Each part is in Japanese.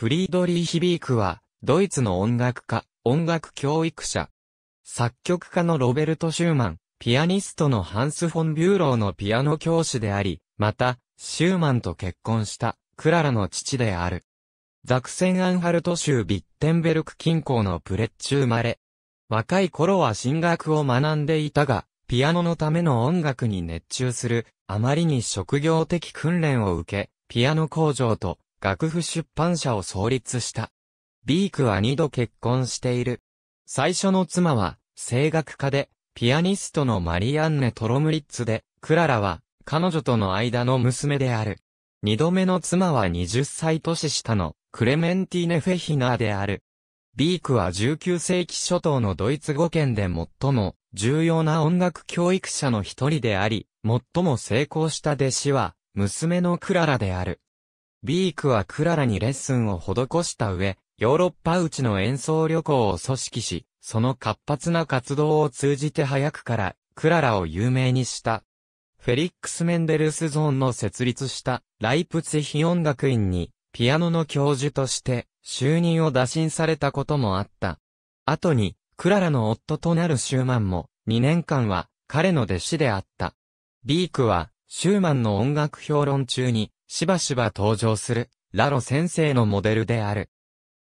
フリードリー・ヒビークは、ドイツの音楽家、音楽教育者。作曲家のロベルト・シューマン、ピアニストのハンス・フォン・ビューローのピアノ教師であり、また、シューマンと結婚した、クララの父である。ザクセン・アンハルト州ビッテンベルク近郊のプレッチュ生まれ。若い頃は進学を学んでいたが、ピアノのための音楽に熱中する、あまりに職業的訓練を受け、ピアノ工場と楽譜出版社を創立した。ビークは二度結婚している。最初の妻は、声楽家で、ピアニストのマリアンネ・トロムリッツで、クララは、彼女との間の娘である。二度目の妻は20歳年下の、クレメンティーネ・フェヒナーである。ビークは19世紀初頭のドイツ語圏で最も重要な音楽教育者の一人であり、最も成功した弟子は娘のクララである。ビークはクララにレッスンを施した上、ヨーロッパうちの演奏旅行を組織し、その活発な活動を通じて早くから、クララを有名にした。フェリックス・メンデルスゾーンの設立したライプツヒ音楽院にピアノの教授として就任を打診されたこともあった。後にクララの夫となるシューマンも2年間は彼の弟子であった。ビークはシューマンの音楽評論中にしばしば登場する、ラロ先生のモデルである。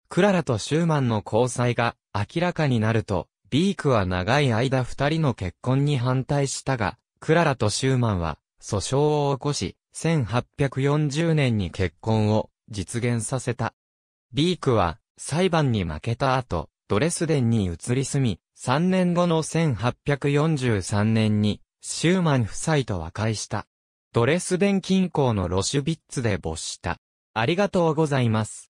クララとシューマンの交際が明らかになると、ビークは長い間二人の結婚に反対したが、クララとシューマンは訴訟を起こし、1840年に結婚を実現させた。ビークは裁判に負けた後、ドレスデンに移り住み、3年後の1843年にシューマン夫妻と和解した。ドレスデン近郊のロシュビッツで没した。ありがとうございます。